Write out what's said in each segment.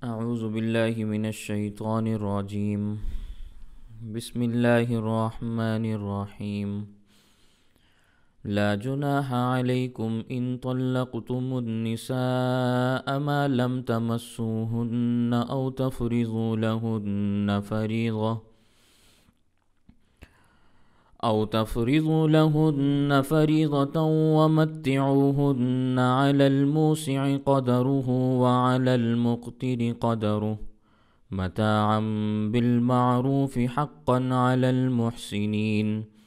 أعوذ بالله من الشيطان الرجيم بسم الله الرحمن الرحيم لا جناح عليكم إن طلقتم النساء ما لم تمسوهن أو تفرضوا لهن فريضةً أو تفرضوا لهن فريضة ومتعوهن على الموسع قدره وعلى المقتر قدره متاعا بالمعروف حقا على المحسنين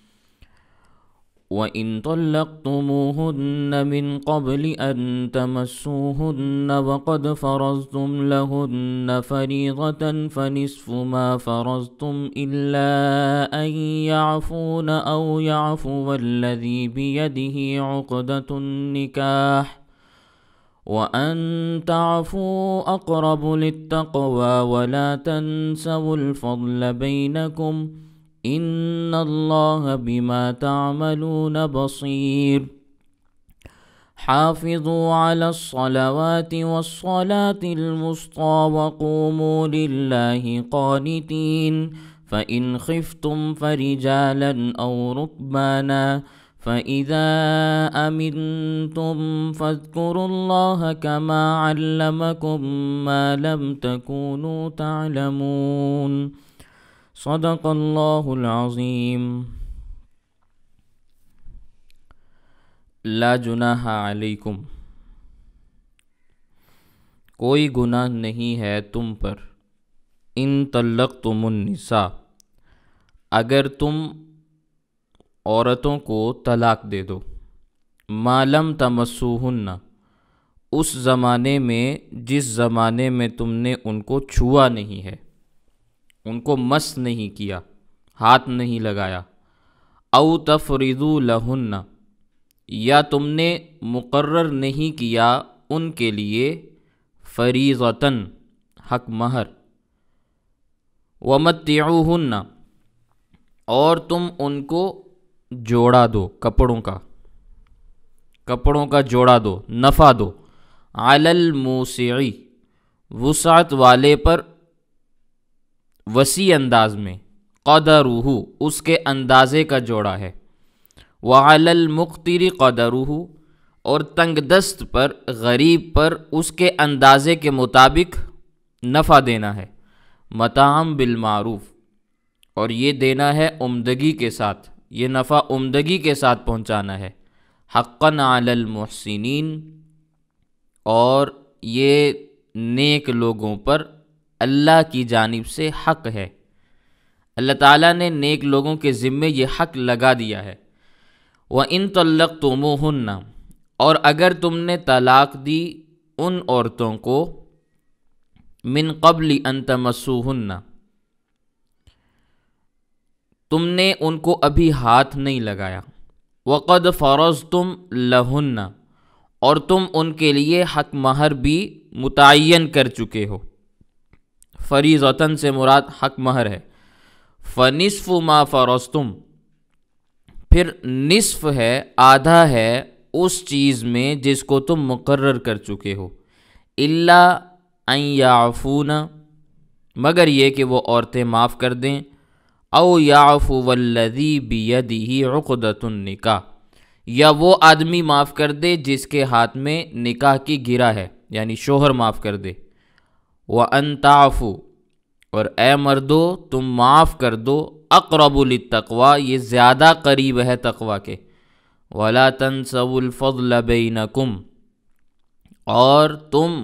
وإن طلقتموهن من قبل أن تمسوهن وقد فرضتم لهن فريضة فنصف ما فرضتم إلا أن يعفون أو يعفو الذي بيده عقدة النكاح وأن تعفوا أقرب للتقوى ولا تنسوا الفضل بينكم ۖ إن الله بما تعملون بصير حافظوا على الصلوات والصلاة المسطى وقوموا لله قانتين فإن خفتم فرجالا أو ركبانا فإذا أمنتم فاذكروا الله كما علمكم ما لم تكونوا تعلمون صدق الله العظيم لا جناح عليكم कोई गुनाह नहीं है तुम पर इन तलक तुमनिसा अगर तुम औरतों को तलाक दे दो मालम तमसूहन्ना उस ज़माने में जिस ज़माने में तुमने उनको छुआ नहीं है उनको मस नहीं किया हाथ नहीं लगाया अव तफरीदू लहन्न या तुमने मुकर्र नहीं किया उनके लिए फरीज़तन हक महर वमत्याहन्न और तुम उनको जोड़ा दो कपड़ों का कपड़ों का जोड़ा दो नफ़ा दो आलल मूसी वसात वाले पर वसी अंदाज में कदरूहू उसके अंदाजे का जोड़ा है वालल मुख्तरी कदरूहू और तंग दस्त पर गरीब पर उसके अंदाजे के मुताबिक नफ़ा देना है मताम बिलमूफ और ये देना है उमदगी के साथ ये नफ़ा उमदगी के साथ पहुँचाना है हक्न आलमसिन और ये नेक लोगों पर अल्लाह की जानिब से हक है अल्लाह ताला ने नेक लोगों के ज़िम्मे ये हक लगा दिया है व इन तल्लक हन्ना और अगर तुमने तलाक दी उन औरतों को मिन कबली अन तुमने उनको अभी हाथ नहीं लगाया वक़द फ़रोज़ तुम लहन्ना और तुम उनके लिए हक महर भी मुतन कर चुके हो फरीज़तन से मुराद हक महर है फ़निसफ़ मा तुम फिर निसफ़ है आधा है उस चीज़ में जिसको तुम मुकर्र कर चुके हो इल्ला याफून मगर ये कि वो औरतें माफ़ कर दें अव याफ़ु वल्लदी बियदी उकदतुलनिका या वो आदमी माफ़ कर दे जिसके हाथ में निकाह की गिरा है यानी शोहर माफ़ कर दे व अनताफ़ू और ए मर्दो तुम माफ़ कर दो अकरबुल तकवा ये ज़्यादा करीब है तकवा के वला तनसबुलफ़ल बेनकुम और तुम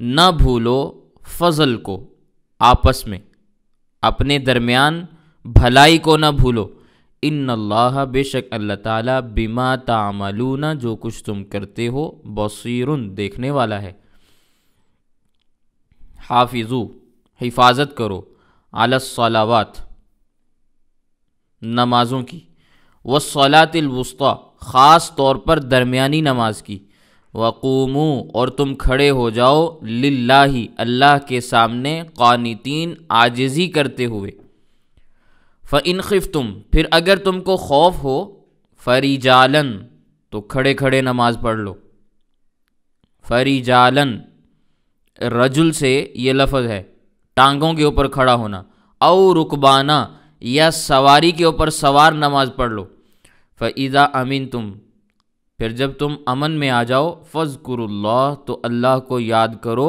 न भूलो फ़जल को आपस में अपने दरमियान भलाई को न भूलो इन अल्लाह बेशक अल्लाह ताला बिमा तामलूना जो कुछ तुम करते हो बसरुन देखने वाला है हाफिज़ू हिफाजत करो अलसलावात नमाज़ों की व सलातलवस्ती ख़ास तौर पर दरमियानी नमाज की वक़ूमू और तुम खड़े हो जाओ लाही अल्लाह के सामने क़ानतीन आजिज़ी करते हुए फ़िनखिफ तुम फिर अगर तुमको खौफ हो फरीजालन तो खड़े खड़े नमाज़ पढ़ लो फरीजालन रजुल से ये लफज है टांगों के ऊपर खड़ा होना औ रुकबाना या सवारी के ऊपर सवार नमाज पढ़ लो फ़ीज़ा अमीन तुम फिर जब तुम अमन में आ जाओ फ़ज़कुरुल्ला तो अल्लाह को याद करो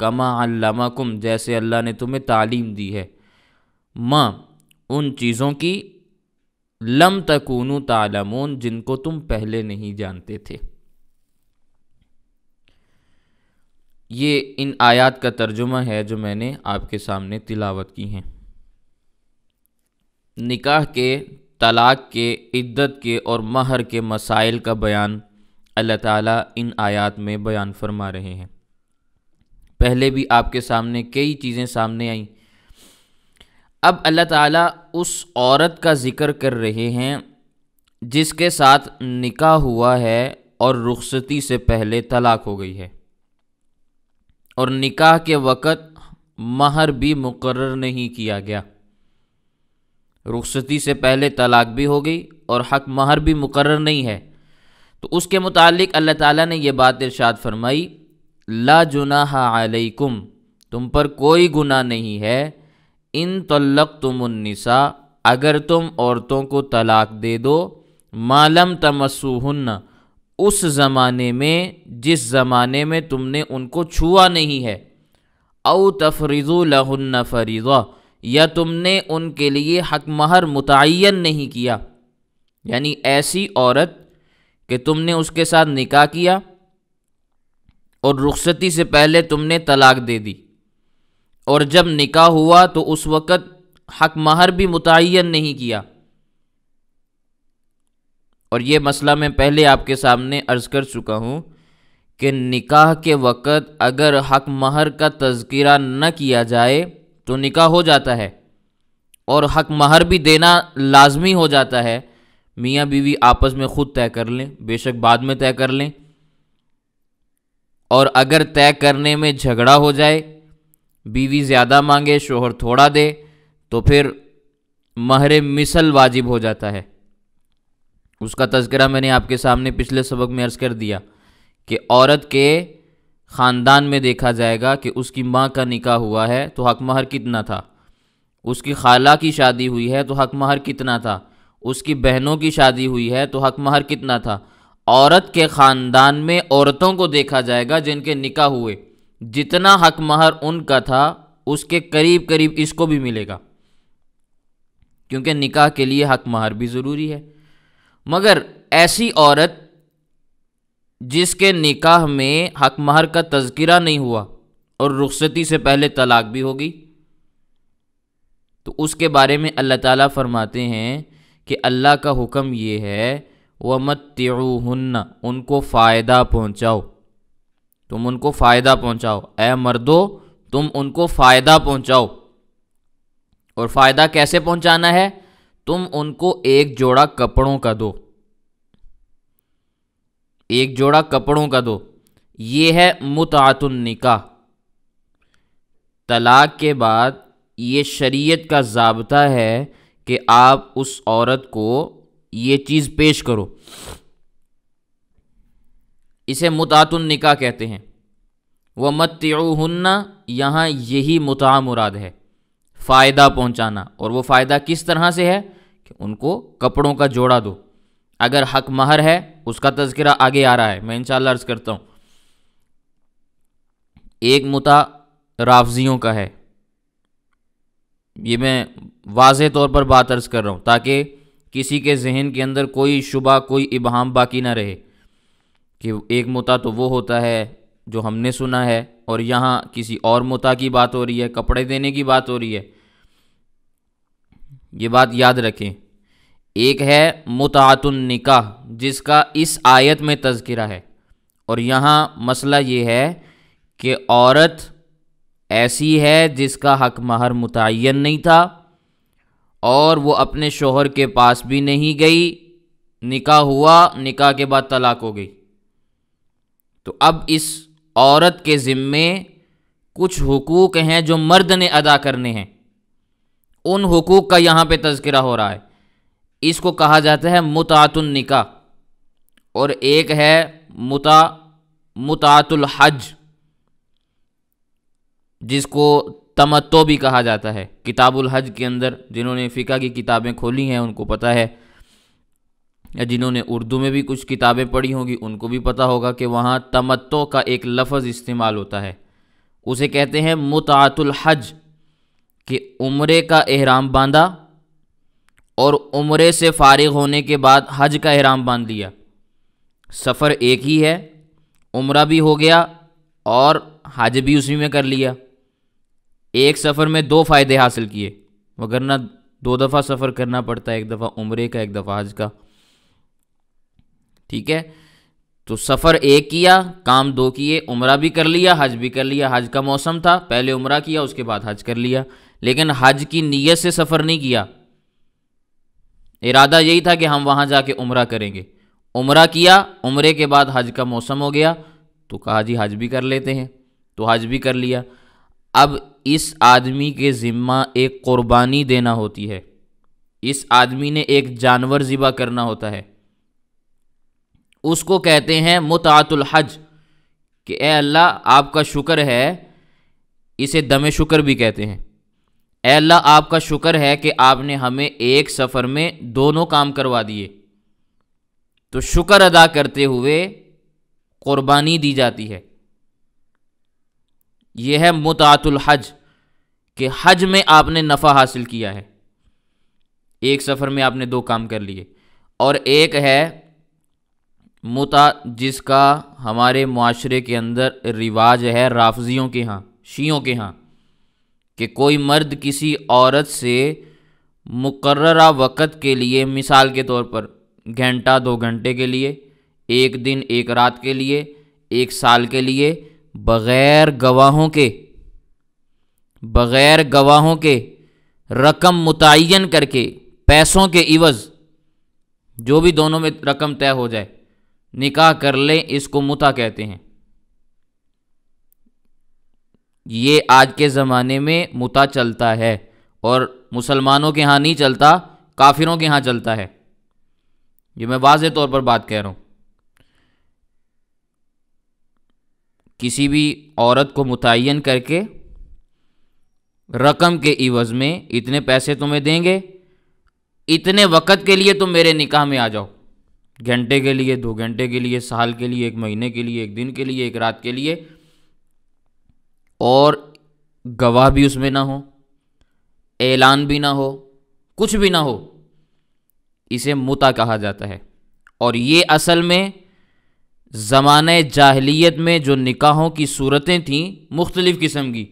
कमा अल्लाकुम जैसे अल्लाह ने तुम्हें तालीम दी है माँ उन चीज़ों की लम तकून तालमून जिनको तुम पहले नहीं जानते थे ये इन आयात का तर्जुमा है जो मैंने आपके सामने तिलावत की हैं निकाह के तलाक के इद्दत के और महर के मसाइल का बयान अल्लाह ताला इन आयात में बयान फरमा रहे हैं पहले भी आपके सामने कई चीज़ें सामने आई अब अल्लाह ताला उस औरत का ज़िक्र कर रहे हैं जिसके साथ निकाह हुआ है और रुखसती से पहले तलाक हो गई है और निकाह के वक़्त महर भी मुकर नहीं किया गया रुखसती से पहले तलाक भी हो गई और हक महर भी मुकर नहीं है तो उसके मुतालिक अल्लाह ताला ने यह बात इरशाद फरमाई ला जुनाहा अलैकुम तुम पर कोई गुना नहीं है इन तलक तुमनिसा अगर तुम औरतों को तलाक दे दो मालम तमसूहन्न उस ज़माने में जिस ज़माने में तुमने उनको छुआ नहीं है अव तफरीज़ु लहन फरीज़ा या तुमने उनके लिए हक महर मुतन नहीं किया यानी ऐसी औरत कि तुमने उसके साथ निकाह किया और रुखसती से पहले तुमने तलाक दे दी और जब निकाह हुआ तो उस वक़्त हक महर भी मुतन नहीं किया और ये मसला मैं पहले आपके सामने अर्ज़ कर चुका हूँ कि निकाह के वक़्त अगर हक महर का तज़किरा न किया जाए तो निकाह हो जाता है और हक महर भी देना लाजमी हो जाता है मियाँ बीवी आपस में ख़ुद तय कर लें बेशक बाद में तय कर लें और अगर तय करने में झगड़ा हो जाए बीवी ज़्यादा मांगे शोहर थोड़ा दे तो फिर महर मिसल वाजिब हो जाता है उसका तस्करा मैंने आपके सामने पिछले सबक में अर्ज़ कर दिया कि औरत के ख़ानदान में देखा जाएगा कि उसकी माँ का निकाह हुआ है तो हक महर कितना था उसकी खाला की शादी हुई है तो हक महर कितना था उसकी बहनों की शादी हुई है तो हक महर कितना था औरत के ख़ानदान में औरतों को देखा जाएगा जिनके निकाह हुए जितना हक महर उनका था उसके करीब करीब इसको भी मिलेगा क्योंकि निकाह के लिए हक महर भी ज़रूरी है मगर ऐसी औरत जिसके निकाह में हक महर का तस्करा नहीं हुआ और रुखसती से पहले तलाक भी होगी तो उसके बारे में अल्लाह ताला फरमाते हैं कि अल्लाह का हुक्म ये है व मत उनको फ़ायदा पहुँचाओ तुम उनको फ़ायदा पहुँचाओ ऐ मर्दो तुम उनको फ़ायदा पहुँचाओ और फ़ायदा कैसे पहुँचाना है तुम उनको एक जोड़ा कपड़ों का दो एक जोड़ा कपड़ों का दो ये है मुतातुन निका तलाक के बाद ये शरीयत का जबता है कि आप उस औरत को ये चीज़ पेश करो इसे मुतातुन निका कहते हैं वह मतुन्ना यहाँ यही मुता मुराद है फ़ायदा पहुँचाना और वो फ़ायदा किस तरह से है उनको कपड़ों का जोड़ा दो अगर हक महर है उसका तस्करा आगे आ रहा है मैं इंशाल्लाह अर्ज करता हूँ एक मुता राफजियों का है ये मैं वाज तौर पर बात अर्ज कर रहा हूँ ताकि किसी के जहन के अंदर कोई शुबा कोई इबहम बाकी ना रहे कि एक मुता तो वो होता है जो हमने सुना है और यहाँ किसी और मुता की बात हो रही है कपड़े देने की बात हो रही है ये बात याद रखें एक है निकाह जिसका इस आयत में तस्करा है और यहाँ मसला ये है कि औरत ऐसी है जिसका हक महर मुतन नहीं था और वो अपने शोहर के पास भी नहीं गई निकाह हुआ निकाह के बाद तलाक हो गई तो अब इस औरत के ज़िम्मे कुछ हकूक़ हैं जो मर्द ने अदा करने हैं उन हकूक़ का यहाँ पे तस्करा हो रहा है इसको कहा जाता है मुतातुल निका और एक है मुता मुतातुल हज जिसको तमत्तो भी कहा जाता है किताबुल हज के अंदर जिन्होंने फ़िका की किताबें खोली हैं उनको पता है या जिन्होंने उर्दू में भी कुछ किताबें पढ़ी होंगी उनको भी पता होगा कि वहाँ तमत्तो का एक लफ्ज़ इस्तेमाल होता है उसे कहते हैं मुतातुल हज कि उम्रे का एहराम बांधा और उम्र से फारिग होने के बाद हज का अहराम बांध लिया सफ़र एक ही है उम्र भी हो गया और हज भी उसी में कर लिया एक सफ़र में दो फ़ायदे हासिल किए वगरना दो दफ़ा सफ़र करना पड़ता है एक दफ़ा उम्र का एक दफ़ा हज का ठीक है तो सफ़र एक किया काम दो किए उम्र भी कर लिया हज भी कर लिया हज का मौसम था पहले उम्र किया उसके बाद हज कर लिया लेकिन हज की नीयत से सफ़र नहीं किया इरादा यही था कि हम वहाँ जाके उम्र करेंगे उम्र किया उम्र के बाद हज का मौसम हो गया तो कहा जी हज भी कर लेते हैं तो हज भी कर लिया अब इस आदमी के ज़िम्मा एक क़ुरबानी देना होती है इस आदमी ने एक जानवर ज़िबा करना होता है उसको कहते हैं मुतातुल हज कि ए अल्लाह आपका शुक्र है इसे दम शुक्र भी कहते हैं अल्लाह आपका शुक्र है कि आपने हमें एक सफ़र में दोनों काम करवा दिए तो शुक्र अदा करते हुए क़ुरबानी दी जाती है यह है मुतातुल हज कि हज में आपने नफ़ा हासिल किया है एक सफ़र में आपने दो काम कर लिए और एक है मुता जिसका हमारे माशरे के अंदर रिवाज है राफजियों के यहाँ शीयों के यहाँ कि कोई मर्द किसी औरत से मुकर्रा वक़्त के लिए मिसाल के तौर पर घंटा दो घंटे के लिए एक दिन एक रात के लिए एक साल के लिए बग़ैर गवाहों के बग़ैर गवाहों के रकम मुतन करके पैसों के इवज़ जो भी दोनों में रकम तय हो जाए निकाह कर लें इसको मुता कहते हैं ये आज के ज़माने में मुता चलता है और मुसलमानों के यहाँ नहीं चलता काफिरों के यहाँ चलता है ये मैं वाज तौर पर बात कह रहा हूँ किसी भी औरत को मुतन करके रकम के इवज़ में इतने पैसे तुम्हें देंगे इतने वक़्त के लिए तुम मेरे निकाह में आ जाओ घंटे के लिए दो घंटे के लिए साल के लिए एक महीने के लिए एक दिन के लिए एक रात के लिए और गवाह भी उसमें ना हो ऐलान भी ना हो कुछ भी ना हो इसे मुता कहा जाता है और ये असल में ज़मान जाहलीत में जो निकाहों की सूरतें थीं मुख्तलिफ़ किस्म की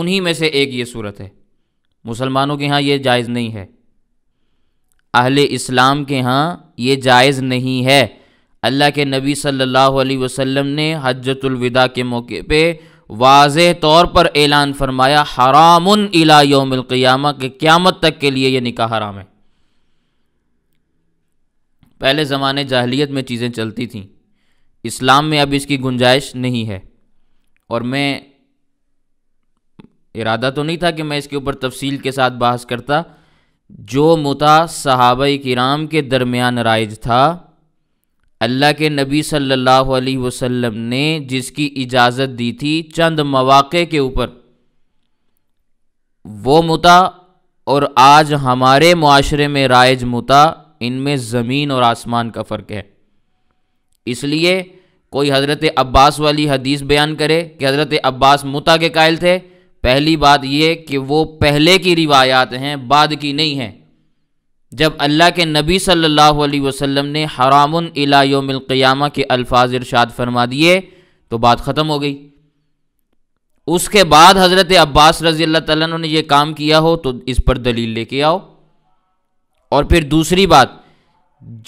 उन्हीं में से एक ये सूरत है मुसलमानों के यहाँ ये जायज़ नहीं है अहल इस्लाम के यहाँ ये जायज़ नहीं है अल्लाह के नबी सल्लल्लाहु अलैहि वसल्लम ने हजतुलविदा के मौके पे वाज तौर पर ऐलान फरमाया हराम इला योमक़ियामा के क़्यामत तक के लिए यह निकाह हराम है पहले ज़माने जाहलीत में चीज़ें चलती थीं इस्लाम में अब इसकी गुंजाइश नहीं है और मैं इरादा तो नहीं था कि मैं इसके ऊपर तफसील के साथ बहस करता जो मुता सहाब कराम के दरमियान राइज था अल्लाह के नबी सल्लल्लाहु अलैहि वसल्लम ने जिसकी इजाज़त दी थी चंद मौाक़े के ऊपर वो मुता और आज हमारे माशरे में राइज मुता इनमें ज़मीन और आसमान का फ़र्क है इसलिए कोई हज़रत अब्बास वाली हदीस बयान करे कि हज़रत अब्बास मुता के कायल थे पहली बात ये कि वो पहले की रिवायात हैं बाद की नहीं हैं जब अल्लाह के नबी सल्लल्लाहु अलैहि वसल्लम ने हराम इलायोमिलक़ियामा के अल्फाज इरशाद फरमा दिए तो बात ख़त्म हो गई उसके बाद हज़रत अब्बास रज़ी अल्लाह तु ने यह काम किया हो तो इस पर दलील लेके आओ और फिर दूसरी बात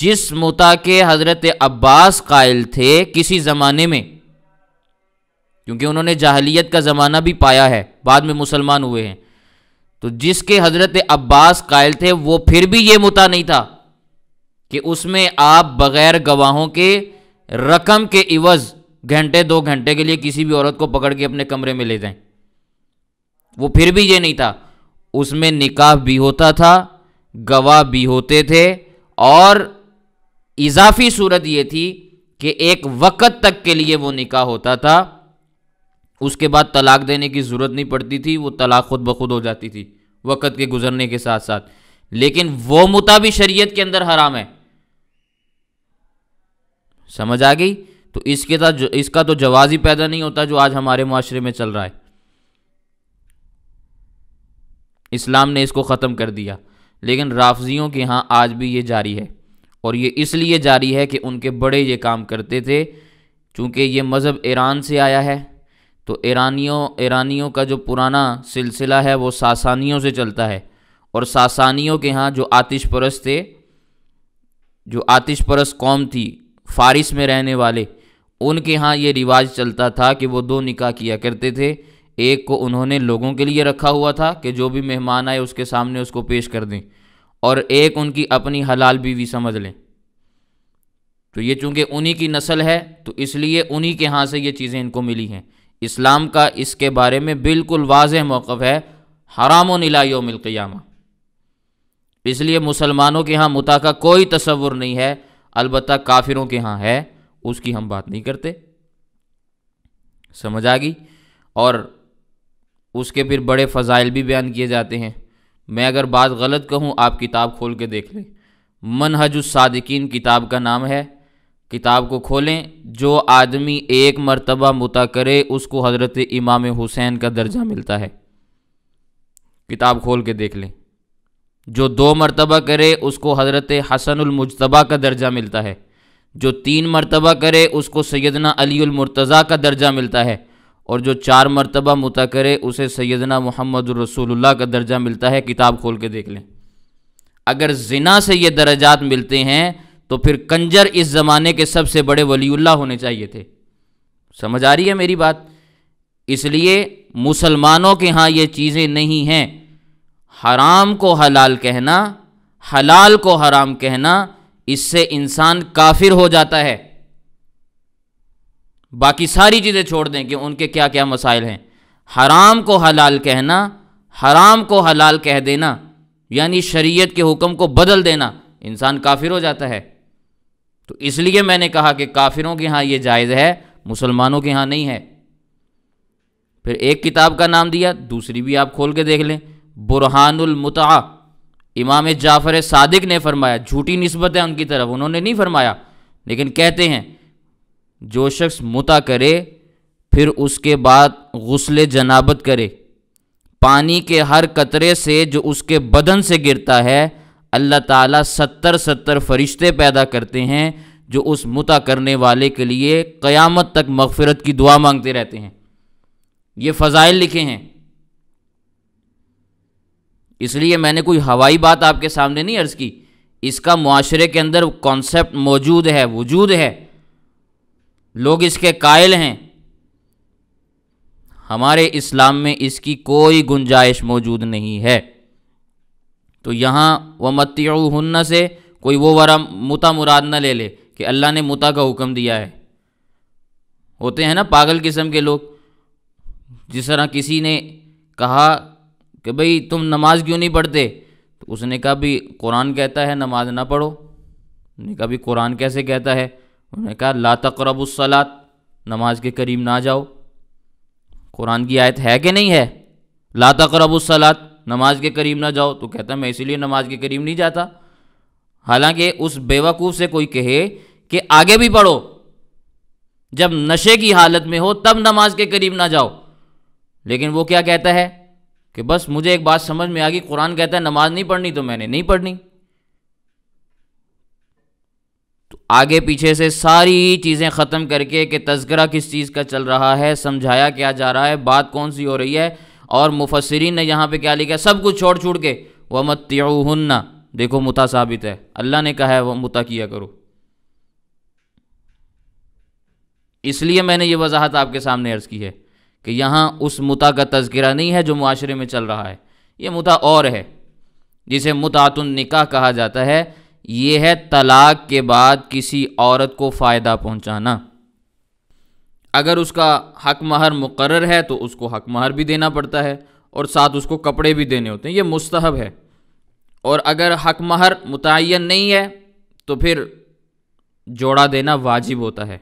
जिस मुता के हज़रत अब्बास कायल थे किसी ज़माने में क्योंकि उन्होंने जाहलीत का ज़माना भी पाया है बाद में मुसलमान हुए हैं तो जिसके हज़रत अब्बास कायल थे वो फिर भी ये मुता नहीं था कि उसमें आप बग़ैर गवाहों के रकम के इवज़ घंटे दो घंटे के लिए किसी भी औरत को पकड़ के अपने कमरे में ले जाएं वो फिर भी ये नहीं था उसमें निकाह भी होता था गवाह भी होते थे और इजाफी सूरत ये थी कि एक वक़्त तक के लिए वो निकाह होता था उसके बाद तलाक देने की ज़रूरत नहीं पड़ती थी वो तलाक खुद ब खुद हो जाती थी वक़्त के गुजरने के साथ साथ लेकिन वो मुता शरीयत के अंदर हराम है समझ आ गई तो इसके साथ इसका तो जवाज ही पैदा नहीं होता जो आज हमारे माशरे में चल रहा है इस्लाम ने इसको ख़त्म कर दिया लेकिन राफजियों के यहाँ आज भी ये जारी है और ये इसलिए जारी है कि उनके बड़े ये काम करते थे चूँकि ये मज़हब ईरान से आया है तो ईरानियों ईरानियों का जो पुराना सिलसिला है वो सासानियों से चलता है और सासानियों के यहाँ जो आतिश परस थे जो आतिश परस कौम थी फारिस में रहने वाले उनके यहाँ ये रिवाज चलता था कि वो दो निकाह किया करते थे एक को उन्होंने लोगों के लिए रखा हुआ था कि जो भी मेहमान आए उसके सामने उसको पेश कर दें और एक उनकी अपनी हलाल बीवी समझ लें तो ये चूँकि उन्हीं की नस्ल है तो इसलिए उन्हीं के यहाँ से ये चीज़ें इनको मिली हैं इस्लाम का इसके बारे में बिल्कुल वाज मौक़ है हराम नलायोमिलक़ियामा इसलिए मुसलमानों के यहाँ मुता का कोई तस्वुर नहीं है अलबत् काफिरों के यहाँ है उसकी हम बात नहीं करते समझ आ गई और उसके फिर बड़े फ़जाइल भी बयान किए जाते हैं मैं अगर बात गलत कहूँ आप किताब खोल के देख लें मनहजुस्सादिकीन किताब का नाम है किताब को खोलें जो आदमी एक मरतबा मुता करे उसको हज़रत इमाम हुसैन का दर्जा मिलता है किताब खोल के देख लें जो दो मरतबा करे उसको हज़रत हसनमजतबा का दर्जा मिलता है जो तीन मरतबा करे उसको सैदना अलीमरतज़ा का दर्जा मिलता है और जो चार मरतबा मुता करे उसे सैदना मोहम्मद रसूलुल्लाह का दर्जा मिलता है किताब खोल के देख लें अगर जिना से ये दर्जात मिलते हैं तो फिर कंजर इस ज़माने के सबसे बड़े वलीउल्ला होने चाहिए थे समझ आ रही है मेरी बात इसलिए मुसलमानों के यहाँ ये चीज़ें नहीं हैं हराम को हलाल कहना हलाल को हराम कहना इससे इंसान काफिर हो जाता है बाकी सारी चीज़ें छोड़ दें कि उनके क्या क्या मसाइल हैं हराम को हलाल कहना हराम को हलाल कह देना यानी शरीयत के हुक्म को बदल देना इंसान काफिर हो जाता है तो इसलिए मैंने कहा कि काफिरों के यहाँ ये जायज़ है मुसलमानों के यहाँ नहीं है फिर एक किताब का नाम दिया दूसरी भी आप खोल के देख लें बुरहानमता इमाम जाफ़र सादिक ने फरमाया झूठी नस्बत है उनकी तरफ उन्होंने नहीं फरमाया लेकिन कहते हैं जो शख्स मुता करे फिर उसके बाद गसल जनाबत करे पानी के हर कतरे से जो उसके बदन से गिरता है अल्लाह ताला सत्तर सत्तर फरिश्ते पैदा करते हैं जो उस मुता करने वाले के लिए क़यामत तक मगफरत की दुआ मांगते रहते हैं ये फ़ज़ाइल लिखे हैं इसलिए मैंने कोई हवाई बात आपके सामने नहीं अर्ज़ की इसका माशरे के अंदर कॉन्सेप्ट मौजूद है वजूद है लोग इसके कायल हैं हमारे इस्लाम में इसकी कोई गुंजाइश मौजूद नहीं है तो यहाँ व मत्यहन्न से कोई वो वरा मुता मुराद न ले ले कि अल्लाह ने मुता का हुक्म दिया है होते हैं ना पागल किस्म के लोग जिस तरह किसी ने कहा कि भाई तुम नमाज क्यों नहीं पढ़ते तो उसने कहा भी कुरान कहता है नमाज ना पढ़ो उन्होंने कहा भी कुरान कैसे कहता है उन्होंने कहा ला तकरबुसलात नमाज के करीब ना जाओ कुरान की आयत है कि नहीं है ला तकरबुसलात नमाज के करीब ना जाओ तो कहता मैं इसीलिए नमाज के करीब नहीं जाता हालांकि उस बेवकूफ़ से कोई कहे कि आगे भी पढ़ो जब नशे की हालत में हो तब नमाज के करीब ना जाओ लेकिन वो क्या कहता है कि बस मुझे एक बात समझ में आ गई कुरान कहता है नमाज नहीं पढ़नी तो मैंने नहीं पढ़नी तो आगे पीछे से सारी चीज़ें ख़त्म करके कि तस्करा किस चीज़ का चल रहा है समझाया क्या जा रहा है बात कौन सी हो रही है और मुफसरीन ने यहाँ पे क्या लिखा है सब कुछ छोड़ छोड़ के व मत्युन्ना देखो मुता साबित है अल्लाह ने कहा है वह मुता किया करो इसलिए मैंने ये वजाहत आपके सामने अर्ज़ की है कि यहाँ उस मुता का तस्करा नहीं है जो माशरे में चल रहा है ये मुता और है जिसे मुतातुन निकाह कहा जाता है ये है तलाक के बाद किसी औरत को फ़ायदा पहुँचाना अगर उसका हक महर मुकर है तो उसको हक महर भी देना पड़ता है और साथ उसको कपड़े भी देने होते हैं ये मुस्तहब है और अगर हक महर मुतन नहीं है तो फिर जोड़ा देना वाजिब होता है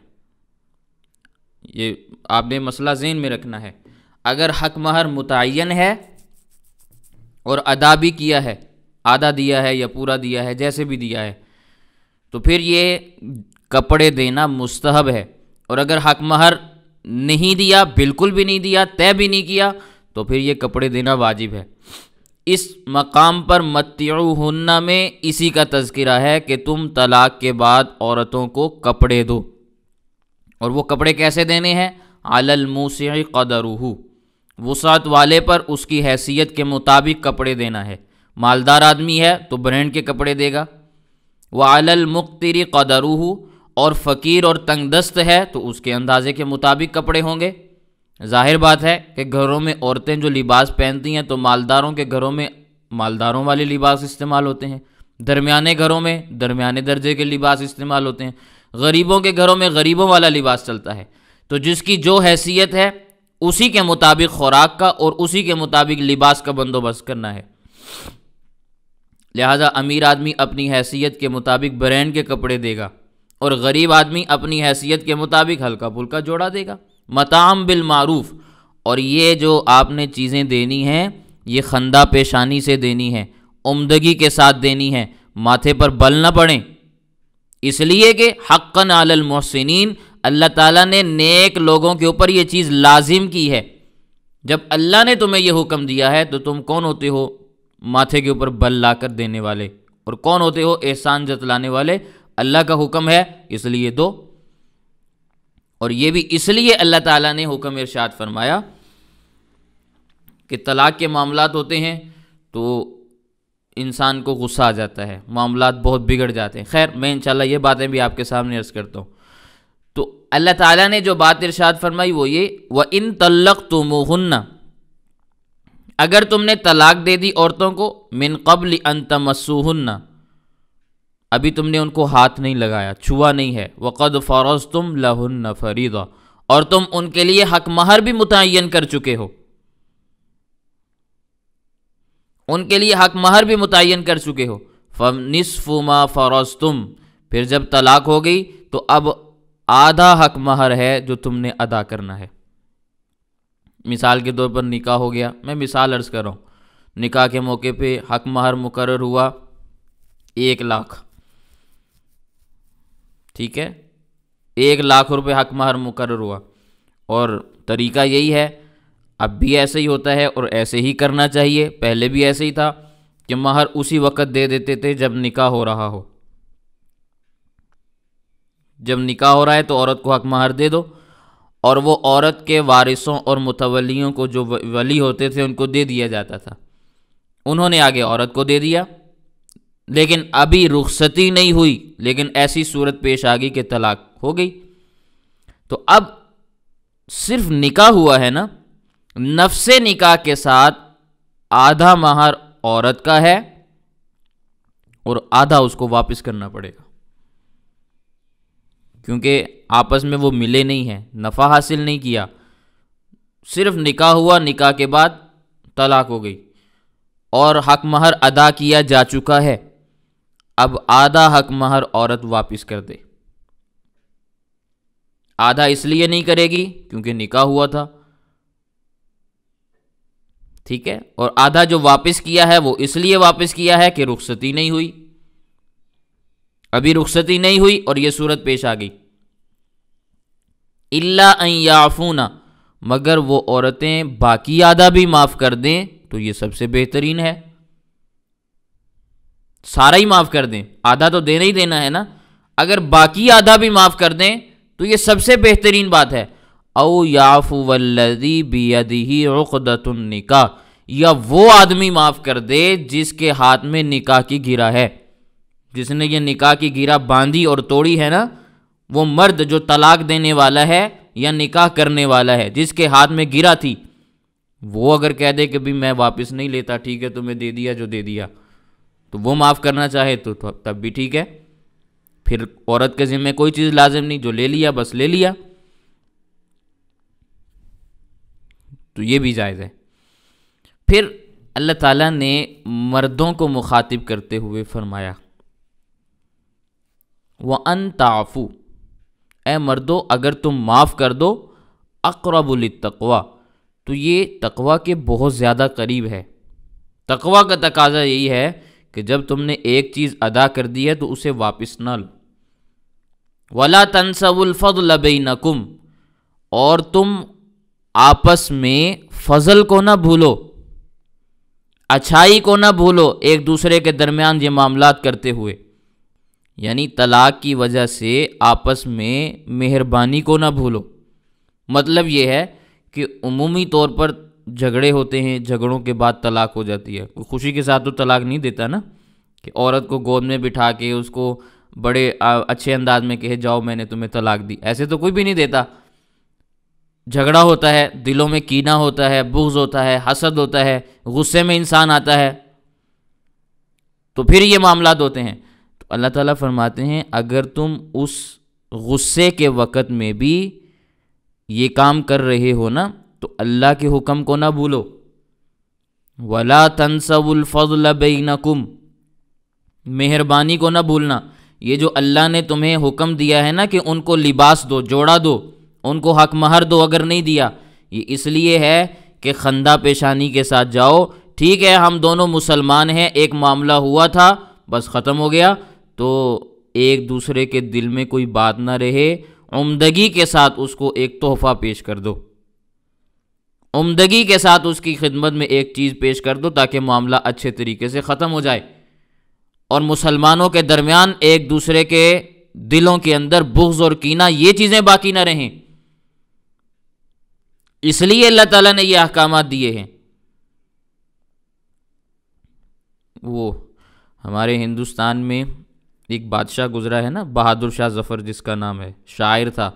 ये आपने मसला जेन में रखना है अगर हक महर मुतन है और अदा भी किया है आधा दिया है या पूरा दिया है जैसे भी दिया है तो फिर ये कपड़े देना मुस्तहब है और अगर हक महर नहीं दिया बिल्कुल भी नहीं दिया तय भी नहीं किया तो फिर ये कपड़े देना वाजिब है इस मकाम पर मत्युन्ना में इसी का तस्करा है कि तुम तलाक के बाद औरतों को कपड़े दो और वो कपड़े कैसे देने हैं आलल मूसी कदरूहू वसात वाले पर उसकी हैसियत के मुताबिक कपड़े देना है मालदार आदमी है तो ब्रांड के कपड़े देगा वह आलल मुख्तरी कदरूहू और फ़कीर और तंगदस्त है तो उसके अंदाजे के मुताबिक कपड़े होंगे जाहिर बात है कि घरों में औरतें जो लिबास पहनती हैं तो मालदारों के घरों में मालदारों वाले लिबास इस्तेमाल होते हैं दरमियाने घरों में दरमियाने दर्जे के लिबास इस्तेमाल होते हैं गरीबों के घरों में गरीबों वाला लिबास चलता है तो जिसकी जो हैसियत है उसी के मुताबिक खुराक का और उसी के मुताबिक लिबास का बंदोबस्त करना है लिहाजा अमीर आदमी अपनी हैसियत के मुताबिक ब्रांड के कपड़े देगा और गरीब आदमी अपनी हैसियत के मुताबिक हल्का फुल्का जोड़ा देगा मताम बिल मारूफ और ये जो आपने चीज़ें देनी हैं ये खंदा पेशानी से देनी है उमदगी के साथ देनी है माथे पर बल न पड़े इसलिए कि हक्कन आलल मोहसिन अल्लाह ताला ने नेक लोगों के ऊपर ये चीज़ लाजिम की है जब अल्लाह ने तुम्हें यह हुक्म दिया है तो तुम कौन होते हो माथे के ऊपर बल लाकर देने वाले और कौन होते हो एहसान जतलाने वाले अल्लाह का हुक्म है इसलिए दो और ये भी इसलिए अल्लाह ताला ने हुक्म इरशाद फरमाया कि तलाक के मामला होते हैं तो इंसान को गुस्सा आ जाता है मामला बहुत बिगड़ जाते हैं खैर मैं इंशाल्लाह ये बातें भी आपके सामने अर्ज़ करता हूँ तो अल्लाह ताला ने जो बात इरशाद फरमाई वो ये व इन तलक हन्ना अगर तुमने तलाक दे दी औरतों को मिन कबल अन तमसूहन्ना अभी तुमने उनको हाथ नहीं लगाया छुआ नहीं है वक़द फ़रोज़ तुम लहन फरीदा और तुम उनके लिए हक महर भी मुतन कर चुके हो उनके लिए हक महर भी मुतन कर चुके हो फनिसफुमा फ़रोज़ तुम फिर जब तलाक हो गई तो अब आधा हक महर है जो तुमने अदा करना है मिसाल के तौर पर निकाह हो गया मैं मिसाल अर्ज़ कर रहा हूँ निकाह के मौके पे हक महर मुकर हुआ एक लाख ठीक है एक लाख रुपए हक महर मुकर हुआ और तरीका यही है अब भी ऐसे ही होता है और ऐसे ही करना चाहिए पहले भी ऐसे ही था कि महर उसी वक़्त दे देते थे जब निकाह हो रहा हो जब निकाह हो रहा है तो औरत को हक महर दे दो और वो औरत के वारिसों और मुतवलियों को जो वली होते थे उनको दे दिया जाता था उन्होंने आगे औरत को दे दिया लेकिन अभी रुखसती नहीं हुई लेकिन ऐसी सूरत पेश आ गई कि तलाक हो गई तो अब सिर्फ निकाह हुआ है ना नफसे निकाह के साथ आधा माहर औरत का है और आधा उसको वापस करना पड़ेगा क्योंकि आपस में वो मिले नहीं हैं नफ़ा हासिल नहीं किया सिर्फ निकाह हुआ निकाह के बाद तलाक हो गई और हक महर अदा किया जा चुका है अब आधा हक महर औरत वापस कर दे आधा इसलिए नहीं करेगी क्योंकि निकाह हुआ था ठीक है और आधा जो वापस किया है वो इसलिए वापस किया है कि रुखसती नहीं हुई अभी रुखसती नहीं हुई और ये सूरत पेश आ गई इल्ला याफूना मगर वो औरतें बाकी आधा भी माफ़ कर दें तो ये सबसे बेहतरीन है सारा ही माफ़ कर दें आधा तो देना ही देना है ना अगर बाकी आधा भी माफ़ कर दें तो ये सबसे बेहतरीन बात है औ याफू वल्लदी बियदिही निका या वो आदमी माफ़ कर दे जिसके हाथ में निकाह की घिरा है जिसने ये निकाह की घिरा बांधी और तोड़ी है ना वो मर्द जो तलाक देने वाला है या निकाह करने वाला है जिसके हाथ में गिरा थी वो अगर कह दे कि भी मैं वापस नहीं लेता ठीक है तुम्हें तो दे दिया जो दे दिया तो वो माफ़ करना चाहे तो, तो तब भी ठीक है फिर औरत के ज़िम्मे कोई चीज़ लाजिम नहीं जो ले लिया बस ले लिया तो ये भी जायज़ है फिर अल्लाह ताला ने मर्दों को मुखातिब करते हुए फरमाया व अन ताफ़ू ए मर्दो अगर तुम माफ़ कर दो अकरबुल तकवा तो ये तकवा के बहुत ज़्यादा करीब है तकवा का तकाजा यही है कि जब तुमने एक चीज़ अदा कर दी है तो उसे वापस ना लो वला तनसबुलफ़ल लबई नकुम और तुम आपस में फजल को ना भूलो अच्छाई को ना भूलो एक दूसरे के दरमियान ये मामलात करते हुए यानी तलाक की वजह से आपस में मेहरबानी को ना भूलो मतलब ये है कि उमूमी तौर पर झगड़े होते हैं झगड़ों के बाद तलाक हो जाती है तो खुशी के साथ तो तलाक नहीं देता ना कि औरत को गोद में बिठा के उसको बड़े अच्छे अंदाज में कहे जाओ मैंने तुम्हें तलाक दी ऐसे तो कोई भी नहीं देता झगड़ा होता है दिलों में कीना होता है बुग्ज होता है हसद होता है गुस्से में इंसान आता है तो फिर ये मामला होते हैं तो अल्लाह ताला फरमाते हैं अगर तुम उस गुस्से के वक़्त में भी ये काम कर रहे हो ना तो अल्लाह के हुक्म को ना भूलो वला फजल बेनकुम मेहरबानी को ना भूलना ये जो अल्लाह ने तुम्हें हुक्म दिया है ना कि उनको लिबास दो जोड़ा दो उनको हक महर दो अगर नहीं दिया ये इसलिए है कि खंदा पेशानी के साथ जाओ ठीक है हम दोनों मुसलमान हैं एक मामला हुआ था बस ख़त्म हो गया तो एक दूसरे के दिल में कोई बात ना रहे उमदगी के साथ उसको एक तोहफ़ा पेश कर दो उमदगी के साथ उसकी खिदमत में एक चीज़ पेश कर दो ताकि मामला अच्छे तरीके से ख़त्म हो जाए और मुसलमानों के दरमियान एक दूसरे के दिलों के अंदर बुग्ज़ और कीना ये चीज़ें बाकी ना रहें इसलिए अल्लाह ताला ने ये अहकाम दिए हैं वो हमारे हिंदुस्तान में एक बादशाह गुजरा है ना बहादुर शाह जफ़र जिसका नाम है शायर था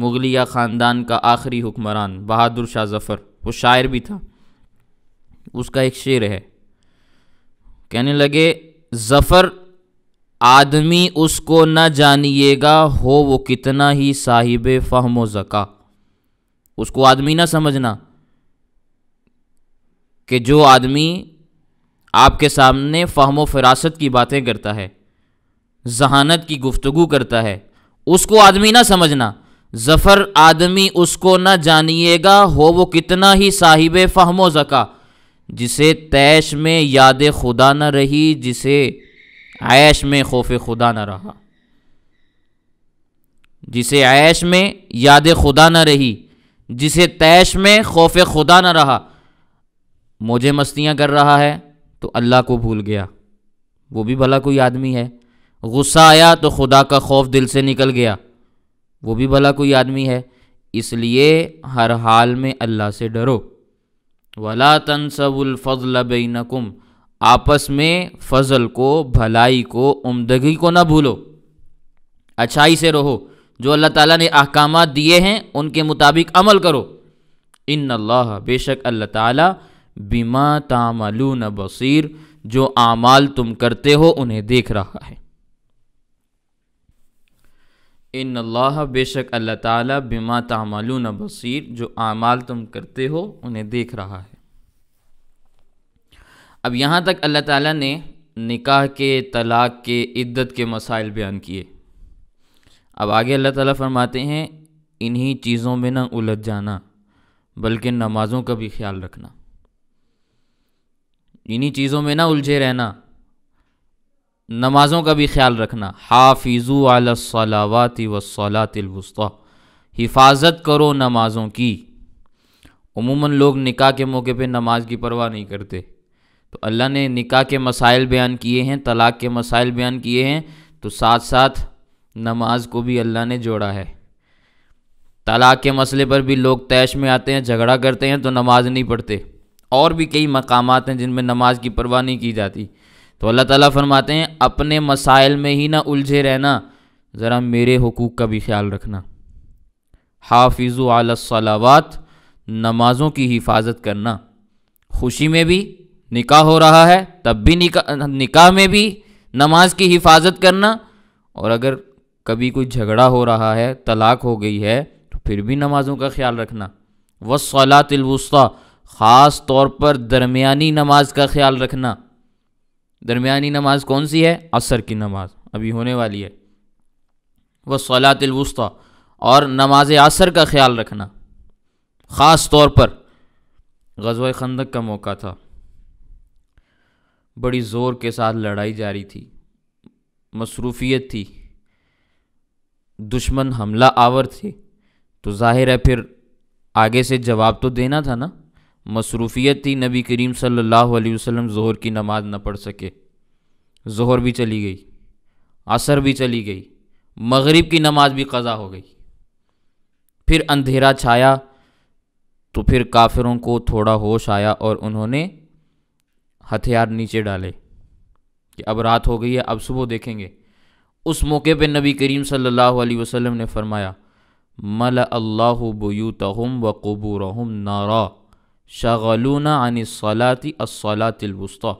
मुगलिया ख़ानदान का आखिरी हुक्मरान बहादुर शाह ज़फ़र वो शायर भी था उसका एक शेर है कहने लगे ज़फ़र आदमी उसको न जानिएगा हो वो कितना ही साहिब फ़हम ज़का उसको आदमी ना समझना कि जो आदमी आपके सामने फ़हम फरासत की बातें करता है जहानत की गुफ्तगु करता है उसको आदमी ना समझना ज़फ़र आदमी उसको न जानिएगा हो वो कितना ही साहिब फ़हमो ज़का जिसे तैश में याद खुदा न रही जिसे ऐश में खौफ खुदा न रहा जिसे ऐश में याद खुदा न रही जिसे तैश में खौफ खुदा न रहा मुझे मस्तियाँ कर रहा है तो अल्लाह को भूल गया वो भी भला कोई आदमी है गुस्सा आया तो खुदा का खौफ दिल से निकल गया वो भी भला कोई आदमी है इसलिए हर हाल में अल्लाह से डरो वला तनसबुलफ़ल बेनकुम आपस में फजल को भलाई को उमदगी को ना भूलो अच्छाई से रहो जो अल्लाह ताला ने अहकाम दिए हैं उनके मुताबिक अमल करो इन अल्लाह बेशक अल्लाह ताला तामलू न बसीर जो आमाल तुम करते हो उन्हें देख रहा है इन अल्लाह बेशक अल्लाह ताला बिमा न बसीर जो आमाल तुम करते हो उन्हें देख रहा है अब यहाँ तक अल्लाह ताला ने निकाह के तलाक़ के इद्दत के मसाइल बयान किए अब आगे अल्लाह ताला फरमाते हैं इन्हीं चीज़ों में ना उलझ जाना बल्कि नमाज़ों का भी ख्याल रखना इन्हीं चीज़ों में ना उलझे रहना नमाज़ों का भी ख्याल रखना हाफिज़ू अलसलावाती वसलातलवस्ती हिफाजत करो नमाज़ों की उमूमन लोग निकाह के मौके पे नमाज की परवाह नहीं करते तो अल्लाह ने निकाह के मसाइल बयान किए हैं तलाक़ के मसाइल बयान किए हैं तो साथ साथ नमाज को भी अल्लाह ने जोड़ा है तलाक़ के मसले पर भी लोग तैश में आते हैं झगड़ा करते हैं तो नमाज नहीं पढ़ते और भी कई मकाम हैं जिनमें नमाज की परवाह नहीं की जाती तो अल्लाह ताला फरमाते हैं अपने मसाइल में ही ना उलझे रहना ज़रा मेरे हकूक़ का भी ख्याल रखना हाफिज़ आलसलावात नमाज़ों की हिफाजत करना खुशी में भी निकाह हो रहा है तब भी निका निकाह में भी नमाज की हिफाजत करना और अगर कभी कोई झगड़ा हो रहा है तलाक हो गई है तो फिर भी नमाज़ों का ख्याल रखना वसलातिलवस्ता ख़ास तौर पर दरमियानी नमाज का ख्याल रखना दरमियानी नमाज कौन सी है असर की नमाज अभी होने वाली है वह सलातलवस्ती और नमाज असर का ख्याल रखना ख़ास तौर पर गजव खंदक का मौका था बड़ी ज़ोर के साथ लड़ाई जारी थी मसरूफियत थी दुश्मन हमला आवर थे तो जाहिर है फिर आगे से जवाब तो देना था ना मसरूफियत थी नबी करीम सल्लल्लाहु अलैहि वसल्लम ज़ोहर की नमाज़ न पढ़ सके ज़ोहर भी चली गई असर भी चली गई मगरिब की नमाज भी कज़ा हो गई फिर अंधेरा छाया तो फिर काफिरों को थोड़ा होश आया और उन्होंने हथियार नीचे डाले कि अब रात हो गई है अब सुबह देखेंगे उस मौके पे नबी करीम सल्लल्लाहु अलैहि वसल्लम ने फरमाया मल अल्लाह बयूतहम व कबूरहम नारा शगलूना अनिसलाती असलातुलवस्ती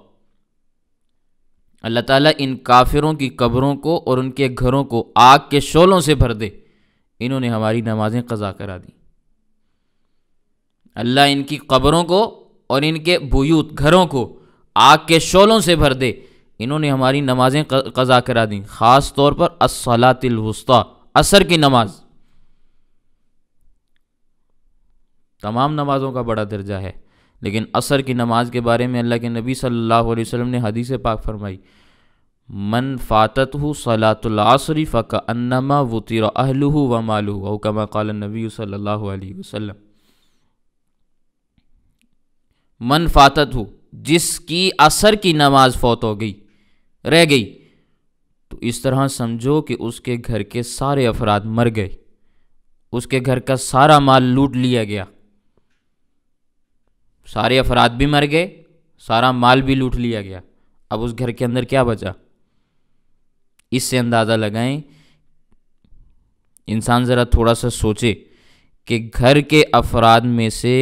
अल्लाह ताला इन काफिरों की कब्रों को और उनके घरों को आग के शोलों से भर दे इन्होंने हमारी नमाज़ें कज़ा करा दी अल्लाह इनकी कब्रों को और इनके बुयूत घरों को आग के शोलों से भर दे इन्होंने हमारी नमाज़ें कज़ा करा दी ख़ास तौर पर असलातिलवस्ती असर की नमाज़ तमाम नमाज़ों का बड़ा दर्जा है लेकिन असर की नमाज के बारे में अल्लाह के नबी सल्लल्लाहु अलैहि वसल्लम ने हदीस पाक फरमाई मन फ़ातत हो सलातुलसरी फ़का अन्नमा वतिर अहलू व मालू और कमा कल नबी सल्ला मन फ़ातत हु जिसकी असर की नमाज फौत हो गई रह गई तो इस तरह समझो कि उसके घर के सारे अफराद मर गए उसके घर का सारा माल लूट लिया गया सारे अफराद भी मर गए सारा माल भी लूट लिया गया अब उस घर के अंदर क्या बचा इससे अंदाज़ा लगाएं इंसान ज़रा थोड़ा सा सोचे कि घर के अफराद में से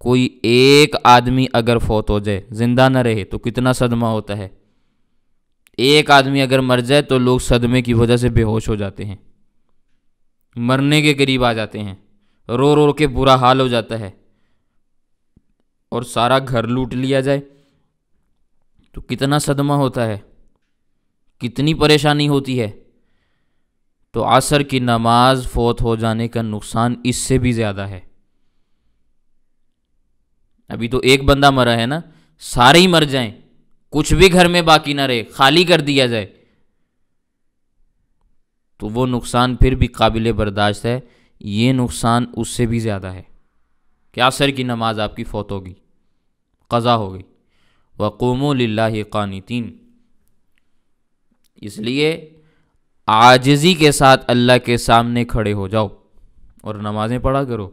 कोई एक आदमी अगर फौत हो जाए ज़िंदा ना रहे तो कितना सदमा होता है एक आदमी अगर मर जाए तो लोग सदमे की वजह से बेहोश हो जाते हैं मरने के करीब आ जाते हैं रो रो के बुरा हाल हो जाता है और सारा घर लूट लिया जाए तो कितना सदमा होता है कितनी परेशानी होती है तो आसर की नमाज फोत हो जाने का नुकसान इससे भी ज़्यादा है अभी तो एक बंदा मरा है ना सारे ही मर जाएं कुछ भी घर में बाकी ना रहे खाली कर दिया जाए तो वो नुकसान फिर भी काबिल बर्दाश्त है ये नुकसान उससे भी ज़्यादा है कि असर की नमाज आपकी फ़ौत होगी कज़ा हो गई वक़ूम ला क़ानतीन इसलिए आजजी के साथ अल्लाह के सामने खड़े हो जाओ और नमाज़ें पढ़ा करो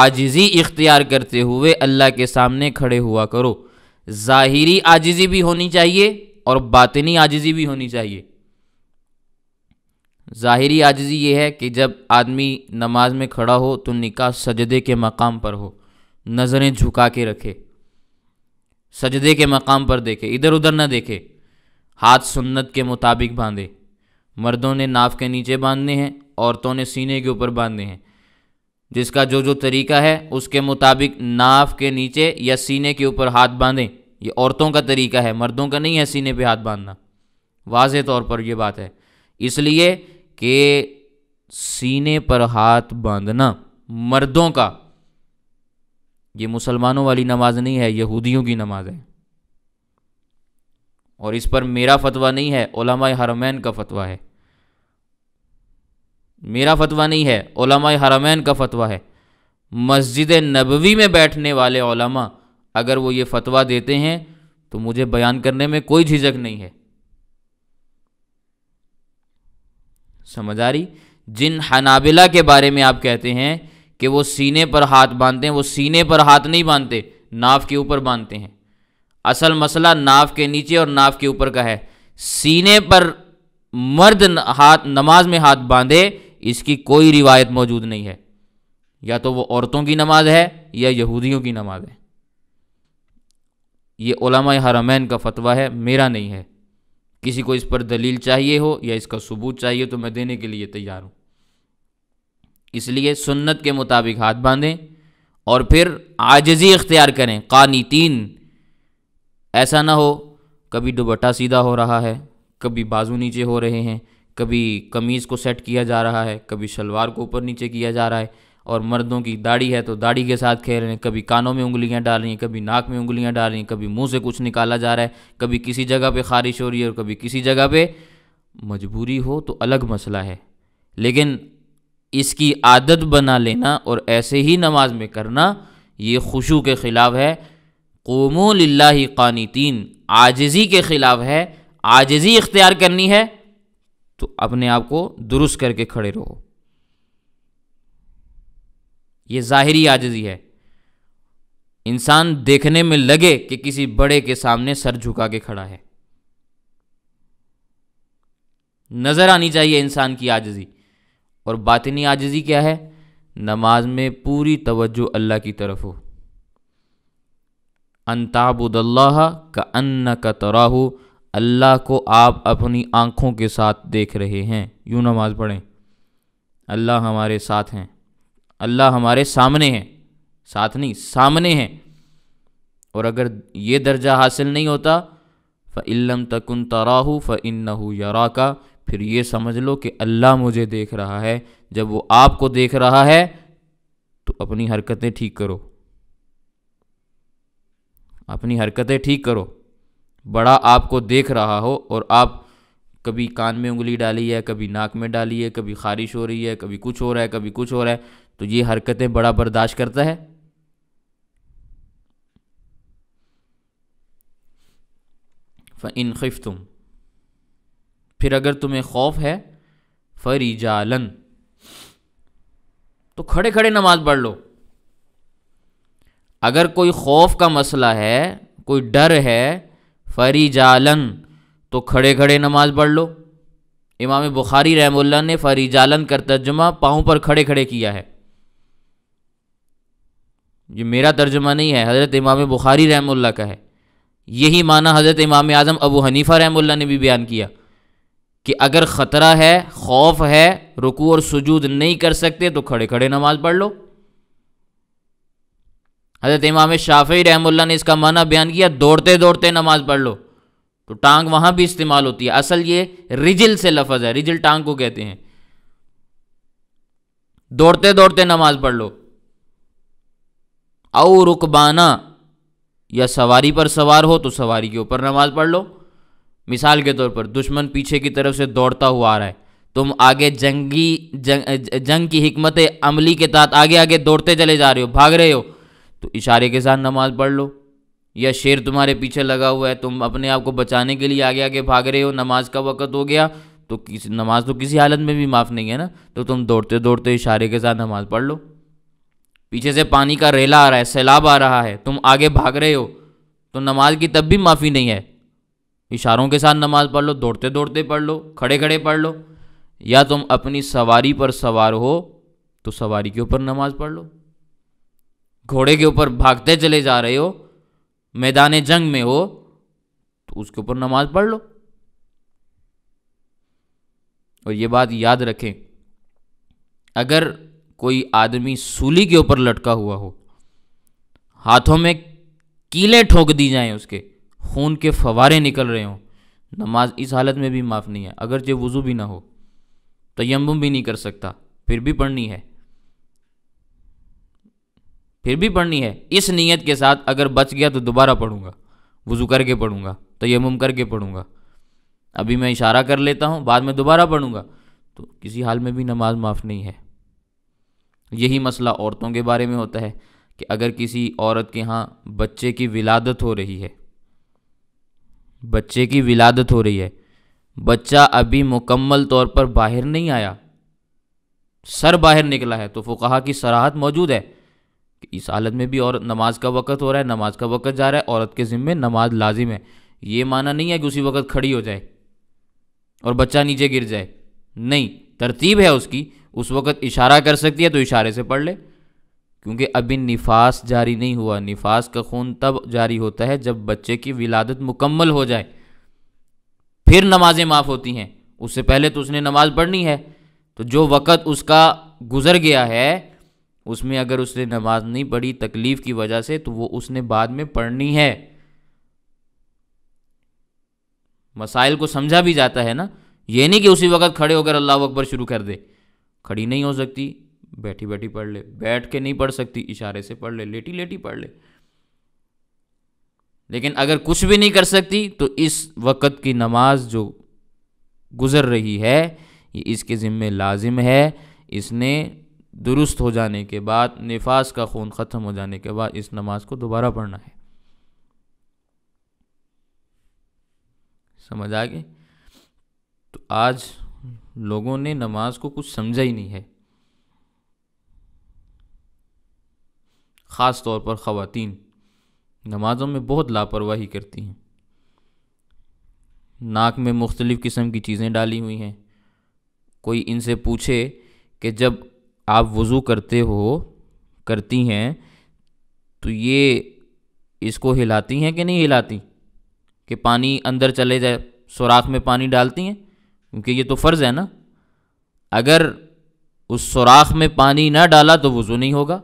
आजजी इख्तियार करते हुए अल्लाह के सामने खड़े हुआ करो ज़ाहरी आजिज़ी भी होनी चाहिए और बातनी आजिज़ी भी होनी चाहिए ज़ाहरी आजजी ये है कि जब आदमी नमाज में खड़ा हो तो निकाह सजदे के मकाम पर हो नज़रें झुका के रखे सजदे के मकाम पर देखे इधर उधर ना देखे हाथ सुन्नत के मुताबिक बांधे मर्दों ने नाफ के नीचे बांधने हैं औरतों ने सीने के ऊपर बांधने हैं जिसका जो जो तरीका है उसके मुताबिक नाफ के नीचे या सीने के ऊपर हाथ बांधें ये औरतों का तरीका है मर्दों का नहीं है सीने पर हाथ बांधना वाज तौर पर यह बात है इसलिए के सीने पर हाथ बांधना मर्दों का ये मुसलमानों वाली नमाज नहीं है यहूदियों की नमाज है और इस पर मेरा फतवा नहीं है ओलामा हरमैन का फतवा है मेरा फतवा नहीं है ओलामा हरमैन का फतवा है मस्जिद नबवी में बैठने वाले ओलामा अगर वो ये फतवा देते हैं तो मुझे बयान करने में कोई झिझक नहीं है समझ आ रही जिन हनाबिला के बारे में आप कहते हैं कि वो सीने पर हाथ बांधते हैं वो सीने पर हाथ नहीं बांधते नाव के ऊपर बांधते हैं असल मसला नाफ के नीचे और नाफ के ऊपर का है सीने पर मर्द हाथ नमाज में हाथ बांधे इसकी कोई रिवायत मौजूद नहीं है या तो वो औरतों की नमाज है या यहूदियों की नमाज है ये ओलमा हरमैन का फतवा है मेरा नहीं है किसी को इस पर दलील चाहिए हो या इसका सबूत चाहिए तो मैं देने के लिए तैयार हूँ इसलिए सुन्नत के मुताबिक हाथ बांधें और फिर आजजी इख्तियार करें कानीतीन ऐसा ना हो कभी दुबट्टा सीधा हो रहा है कभी बाजू नीचे हो रहे हैं कभी कमीज़ को सेट किया जा रहा है कभी शलवार को ऊपर नीचे किया जा रहा है और मर्दों की दाढ़ी है तो दाढ़ी के साथ खेल रहे हैं कभी कानों में उंगलियां डाल रही हैं कभी नाक में उंगलियां डाल रही हैं कभी मुंह से कुछ निकाला जा रहा है कभी किसी जगह पे खारिश हो रही है और कभी किसी जगह पे मजबूरी हो तो अलग मसला है लेकिन इसकी आदत बना लेना और ऐसे ही नमाज में करना ये खुशू के ख़िलाफ़ है कोमो लाला तीन आजजी के ख़िलाफ़ है आजजी इख्तियार करनी है तो अपने आप को दुरुस्त करके खड़े रहो ये ज़ाहरी आजजी है इंसान देखने में लगे कि किसी बड़े के सामने सर झुका के खड़ा है नज़र आनी चाहिए इंसान की आजजी और बातनी आजजी क्या है नमाज में पूरी तवज्जो अल्लाह की तरफ हो अंताबुदल्लाह का अन्न का तराहू अल्लाह को आप अपनी आंखों के साथ देख रहे हैं यूं नमाज़ पढ़ें अल्लाह हमारे साथ हैं अल्लाह हमारे सामने हैं साथ नहीं सामने हैं और अगर ये दर्जा हासिल नहीं होता फ़िल्म तकन तराहू फ़िन या का फिर ये समझ लो कि अल्लाह मुझे देख रहा है जब वो आपको देख रहा है तो अपनी हरकतें ठीक करो अपनी हरकतें ठीक करो बड़ा आपको देख रहा हो और आप कभी कान में उंगली डाली है कभी नाक में डाली है कभी खारिश हो रही है कभी कुछ हो रहा है कभी कुछ हो रहा है तो ये हरकतें बड़ा बर्दाश्त करता है इन खिफ तुम फिर अगर तुम्हें खौफ है फरीजालन तो खड़े खड़े नमाज पढ़ लो अगर कोई खौफ का मसला है कोई डर है फरीजालन तो खड़े खड़े नमाज पढ़ लो इमाम बुखारी रहमुल्ला ने फरीजालन का तर्जुमा पाँव पर खड़े खड़े किया है ये मेरा तर्जुमा नहीं है हज़रत इमाम बुखारी रहमुल्ला का है यही माना हज़रत इमाम आज़म अबू हनीफ़ा रहमुल्ला ने भी बयान किया कि अगर ख़तरा है खौफ है रुकू और सुजूद नहीं कर सकते तो खड़े खड़े नमाज पढ़ लो हज़रत इमाम शाफी रहमुल्ला ने इसका माना बयान किया दौड़ते दौड़ते नमाज पढ़ लो तो टांग वहाँ भी इस्तेमाल होती है असल ये रिजिल से लफज है रिजिल टांग को कहते हैं दौड़ते दौड़ते नमाज पढ़ लो औ रुकबाना या सवारी पर सवार हो तो सवारी के ऊपर नमाज पढ़ लो मिसाल के तौर पर दुश्मन पीछे की तरफ से दौड़ता हुआ आ रहा है तुम आगे जंगी जंग, जंग की हमत अमली के तहत आगे आगे दौड़ते चले जा रहे हो भाग रहे हो तो इशारे के साथ नमाज पढ़ लो या शेर तुम्हारे पीछे लगा हुआ है तुम अपने आप को बचाने के लिए आगे आगे भाग रहे हो नमाज का वक़्त हो गया तो किसी नमाज तो किसी हालत में भी माफ़ नहीं है ना तो तुम दौड़ते दौड़ते इशारे के साथ नमाज़ पढ़ लो पीछे से पानी का रेला आ रहा है सैलाब आ रहा है तुम आगे भाग रहे हो तो नमाज की तब भी माफ़ी नहीं है इशारों के साथ नमाज पढ़ लो दौड़ते दौड़ते पढ़ लो खड़े खड़े पढ़ लो या तुम अपनी सवारी पर सवार हो तो सवारी के ऊपर नमाज पढ़ लो घोड़े के ऊपर भागते चले जा रहे हो मैदान जंग में हो तो उसके ऊपर नमाज पढ़ लो और ये बात याद रखें अगर कोई आदमी सूली के ऊपर लटका हुआ हो हाथों में कीले ठोक दी जाएं उसके खून के फवारे निकल रहे हों नमाज इस हालत में भी माफ़ नहीं है अगर जो वज़ू भी ना हो तयम भी नहीं कर सकता फिर भी पढ़नी है फिर भी पढ़नी है इस नीयत के साथ अगर बच गया तो दोबारा पढ़ूंगा वज़ू करके पढ़ूंगा तयम करके पढ़ूंगा अभी मैं इशारा कर लेता हूँ बाद में दोबारा पढ़ूंगा तो किसी हाल में भी नमाज माफ़ नहीं है यही मसला औरतों के बारे में होता है कि अगर किसी औरत के यहाँ बच्चे की विलादत हो रही है बच्चे की विलादत हो रही है बच्चा अभी मुकम्मल तौर पर बाहर नहीं आया सर बाहर निकला है तो फुकाहा की सराहत मौजूद है कि इस हालत में भी औरत नमाज का वक़्त हो रहा है नमाज का वक़्त जा रहा है औरत के ज़िम्मे नमाज लाजिम है ये माना नहीं है कि उसी वक़्त खड़ी हो जाए और बच्चा नीचे गिर जाए नहीं तरतीब है उसकी उस वक़्त इशारा कर सकती है तो इशारे से पढ़ ले क्योंकि अभी निफास जारी नहीं हुआ निफास का खून तब जारी होता है जब बच्चे की विलादत मुकम्मल हो जाए फिर नमाजें माफ़ होती हैं उससे पहले तो उसने नमाज पढ़नी है तो जो वक़्त उसका गुज़र गया है उसमें अगर उसने नमाज नहीं पढ़ी तकलीफ़ की वजह से तो वो उसने बाद में पढ़नी है मसाइल को समझा भी जाता है ना ये नहीं कि उसी वक़्त खड़े होकर अल्लाह अकबर शुरू कर दे खड़ी नहीं हो सकती बैठी बैठी पढ़ ले बैठ के नहीं पढ़ सकती इशारे से पढ़ ले लेटी लेटी पढ़ ले लेकिन अगर कुछ भी नहीं कर सकती तो इस वक़्त की नमाज जो गुज़र रही है ये इसके ज़िम्मे लाजिम है इसने दुरुस्त हो जाने के बाद निफास का खून ख़त्म हो जाने के बाद इस नमाज को दोबारा पढ़ना है समझ आ गए तो आज लोगों ने नमाज को कुछ समझा ही नहीं है ख़ास तौर पर ख़वातीन नमाज़ों में बहुत लापरवाही करती हैं नाक में मुख्तलिफ़ किस्म की चीज़ें डाली हुई हैं कोई इनसे पूछे कि जब आप वज़ू करते हो करती हैं तो ये इसको हिलाती हैं कि नहीं हिलाती कि पानी अंदर चले जाए सुराख में पानी डालती हैं क्योंकि ये तो फ़र्ज़ है ना अगर उस सुराख में पानी ना डाला तो वज़ू नहीं होगा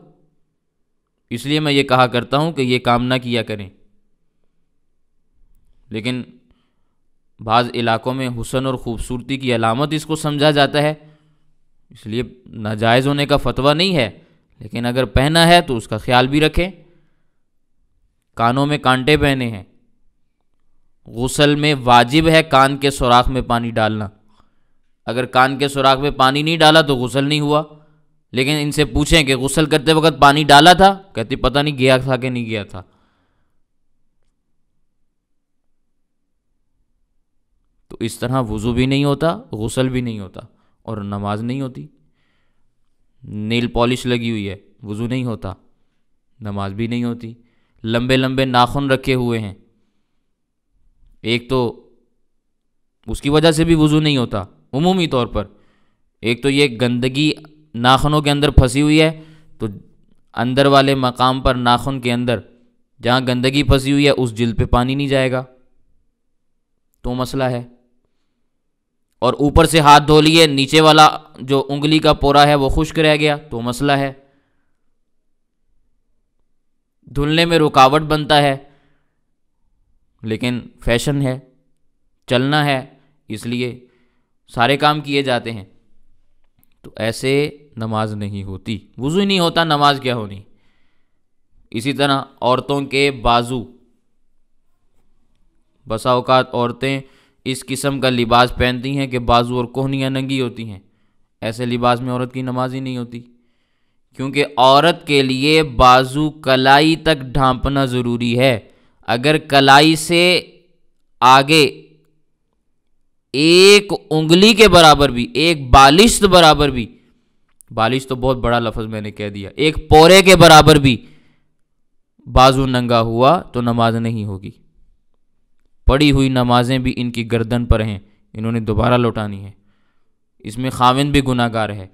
इसलिए मैं ये कहा करता हूँ कि ये काम ना किया करें लेकिन बाज़ इलाक़ों में हुसन और ख़ूबसूरती की अलामत इसको समझा जाता है इसलिए नाजायज़ होने का फतवा नहीं है लेकिन अगर पहना है तो उसका ख्याल भी रखें कानों में कांटे पहने हैं गसल में वाजिब है कान के सुराख में पानी डालना अगर कान के सुराख में पानी नहीं डाला तो गुसल नहीं हुआ लेकिन इनसे पूछें कि गुसल करते वक्त पानी डाला था कहती पता नहीं गया था कि नहीं गया था तो इस तरह वज़ू भी नहीं होता गुसल भी नहीं होता और नमाज नहीं होती नील पॉलिश लगी हुई है वज़ू नहीं होता नमाज भी नहीं होती लंबे लंबे नाखून रखे हुए हैं एक तो उसकी वजह से भी वज़ू नहीं होता उमूमी तौर पर एक तो ये गंदगी नाखनों के अंदर फंसी हुई है तो अंदर वाले मकाम पर नाखन के अंदर जहाँ गंदगी फंसी हुई है उस जिल पे पानी नहीं जाएगा तो मसला है और ऊपर से हाथ धो लिए नीचे वाला जो उंगली का पोरा है वो खुश्क रह गया तो मसला है धुलने में रुकावट बनता है लेकिन फैशन है चलना है इसलिए सारे काम किए जाते हैं तो ऐसे नमाज नहीं होती वज़ू नहीं होता नमाज क्या होनी इसी तरह औरतों के बाजू बसाओकात औरतें इस किस्म का लिबास पहनती हैं कि बाजू और कोहनियाँ नंगी होती हैं ऐसे लिबास में औरत की नमाज ही नहीं होती क्योंकि औरत के लिए बाजू कलाई तक ढांपना ज़रूरी है अगर कलाई से आगे एक उंगली के बराबर भी एक बालिश बराबर भी बालिश तो बहुत बड़ा लफज मैंने कह दिया एक पोरे के बराबर भी बाजू नंगा हुआ तो नमाज नहीं होगी पड़ी हुई नमाजें भी इनकी गर्दन पर हैं इन्होंने दोबारा लौटानी है इसमें खाविन भी गुनागार है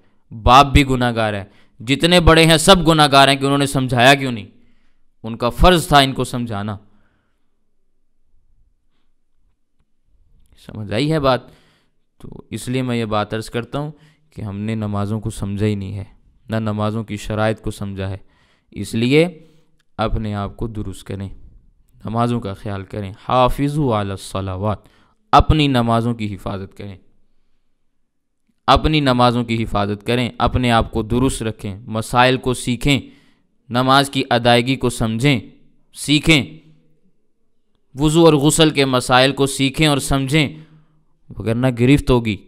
बाप भी गुनागार है जितने बड़े हैं सब गुनागार हैं कि उन्होंने समझाया क्यों नहीं उनका फ़र्ज़ था इनको समझाना समझ आई है बात तो इसलिए मैं ये बात अर्ज़ करता हूँ कि हमने नमाज़ों को समझा ही नहीं है ना नमाज़ों की शरात को समझा है इसलिए अपने आप को दुरुस्त करें नमाज़ों का ख्याल करें हाफिज़ आलसलावात अपनी नमाज़ों की हिफाजत करें अपनी नमाज़ों की हिफाजत करें अपने आप को दुरुस्त रखें मसाइल को सीखें नमाज की अदायगी को समझें सीखें वज़ू और गसल के मसाइल को सीखें और समझें वगरना गिरफ्त होगी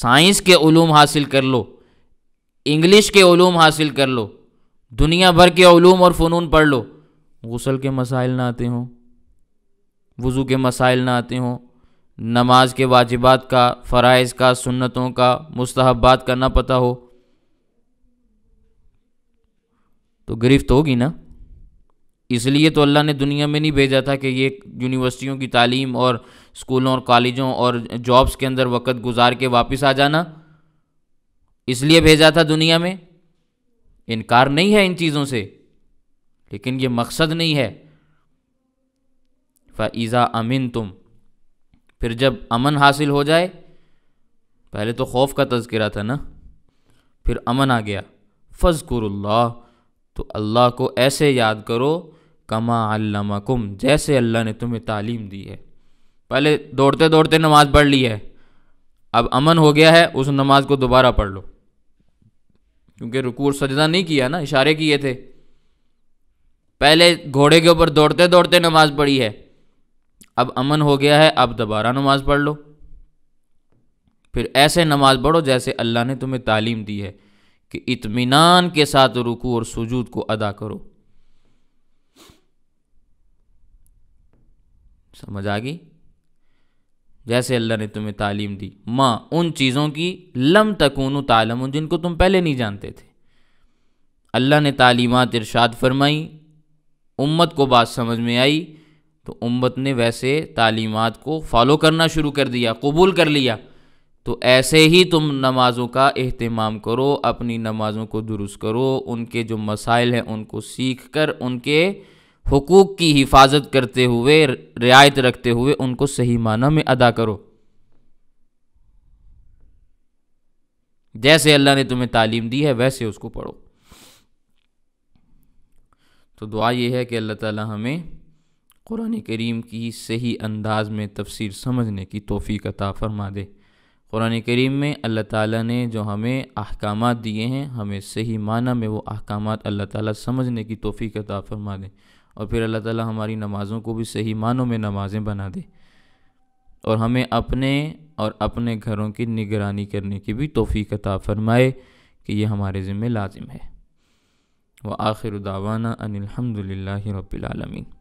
साइंस के ूम हासिल कर लो इंग्लिश के ूम हासिल कर लो दुनिया भर के ूम और फ़नून पढ़ लो गसल के मसाइल ना आते हों वज़ू के मसाइल ना आते हों नमाज के वाजिबात का फ़रज़ का सुन्नतों का मुस्तहबात का ना पता हो तो गिरफ्त होगी ना इसलिए तो अल्लाह ने दुनिया में नहीं भेजा था कि ये यूनिवर्सिटियों की तालीम और स्कूलों और कॉलेजों और जॉब्स के अंदर वक़्त गुजार के वापस आ जाना इसलिए भेजा था दुनिया में इनकार नहीं है इन चीज़ों से लेकिन ये मकसद नहीं है फ़ैज़ा अमिन तुम फिर जब अमन हासिल हो जाए पहले तो खौफ का तस्करा था ना फिर अमन आ गया फ़ज़कुरुल्लाह तो अल्लाह को ऐसे याद करो कमा जैसे अल्लाह ने तुम्हें तालीम दी है पहले दौड़ते दौड़ते नमाज पढ़ ली है अब अमन हो गया है उस नमाज को दोबारा पढ़ लो क्योंकि और सजदा नहीं किया ना इशारे किए थे पहले घोड़े के ऊपर दौड़ते दौड़ते नमाज पढ़ी है अब अमन हो गया है अब दोबारा नमाज पढ़ लो फिर ऐसे नमाज पढ़ो जैसे अल्लाह ने तुम्हें तालीम दी है कि इतमान के साथ रुकू और सजूद को अदा करो समझ आ गई जैसे अल्लाह ने तुम्हें तालीम दी माँ उन चीज़ों की लम तकून तालम जिनको तुम पहले नहीं जानते थे अल्लाह ने तालीमत इरशाद फरमाई उम्मत को बात समझ में आई तो उम्मत ने वैसे तालीमत को फॉलो करना शुरू कर दिया कबूल कर लिया तो ऐसे ही तुम नमाज़ों का अहतमाम करो अपनी नमाज़ों को दुरुस्त करो उनके जो मसाइल हैं उनको सीख कर उनके हुकूक की हिफाजत करते हुए रियायत रखते हुए उनको सही माना में अदा करो जैसे अल्लाह ने तुम्हें तालीम दी है वैसे उसको पढ़ो तो दुआ ये है कि अल्लाह ताला हमें कुरान करीम की सही अंदाज में तफसीर समझने की तोफ़ी का फरमा दे कुरान करीम में अल्लाह ताला ने जो हमें अहकाम दिए हैं हमें सही माना में वो अहकाम अल्लाह ताला समझने की तोफ़ी का फरमा दे और फिर अल्लाह ताला हमारी नमाज़ों को भी सही मानों में नमाज़ें बना दे और हमें अपने और अपने घरों की निगरानी करने की भी तोफ़ी कता फरमाए कि ये हमारे ज़िम्मे लाजिम है व आखिर दावाना अनिलहमदिल्ला रबालमीन